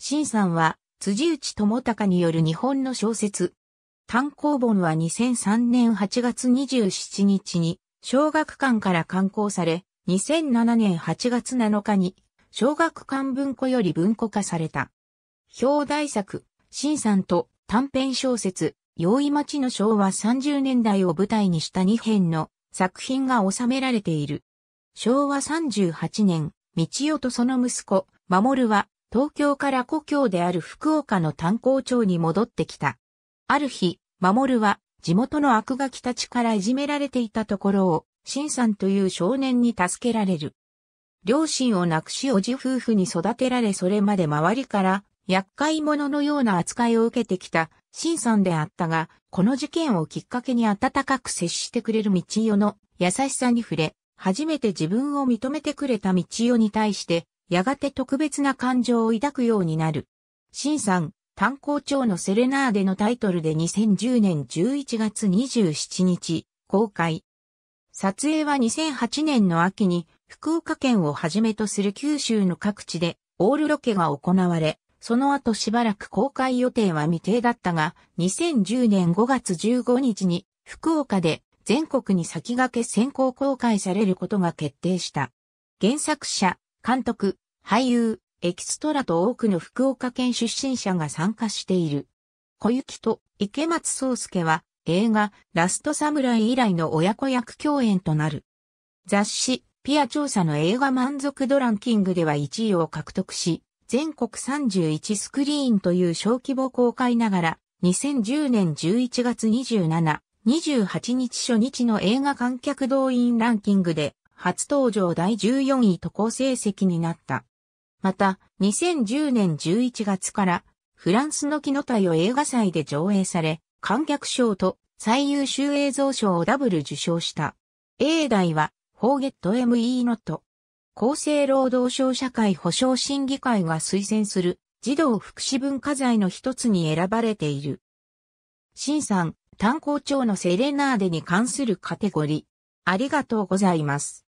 新さんは、辻内智隆による日本の小説。単行本は2003年8月27日に、小学館から刊行され、2007年8月7日に、小学館文庫より文庫化された。表題作、新さんと短編小説、用意町の昭和30年代を舞台にした2編の作品が収められている。昭和38年、道夫とその息子、守は東京から故郷である福岡の炭鉱町に戻ってきた。ある日、守は地元の悪ガキたちからいじめられていたところを、新さんという少年に助けられる。両親を亡くしおじ夫婦に育てられそれまで周りから厄介者のような扱いを受けてきた新さんであったが、この事件をきっかけに温かく接してくれる道代の優しさに触れ、初めて自分を認めてくれた道代に対してやがて特別な感情を抱くようになる。シンさん、炭鉱長のセレナーデのタイトルで2010年11月27日、公開。撮影は2008年の秋に、福岡県をはじめとする九州の各地で、オールロケが行われ、その後しばらく公開予定は未定だったが、2010年5月15日に、福岡で全国に先駆け先行公開されることが決定した。原作者、監督、俳優、エキストラと多くの福岡県出身者が参加している。小雪と池松壮介は映画ラストサムライ以来の親子役共演となる。雑誌ピア調査の映画満足度ランキングでは1位を獲得し、全国31スクリーンという小規模公開ながら、2010年11月27、28日初日の映画観客動員ランキングで初登場第14位渡航成績になった。また、2010年11月から、フランスの木の体を映画祭で上映され、観客賞と最優秀映像賞をダブル受賞した。A 代は、ホーゲット ME ノット。厚生労働省社会保障審議会が推薦する児童福祉文化財の一つに選ばれている。新さん、単鉱長のセレナーデに関するカテゴリー。ありがとうございます。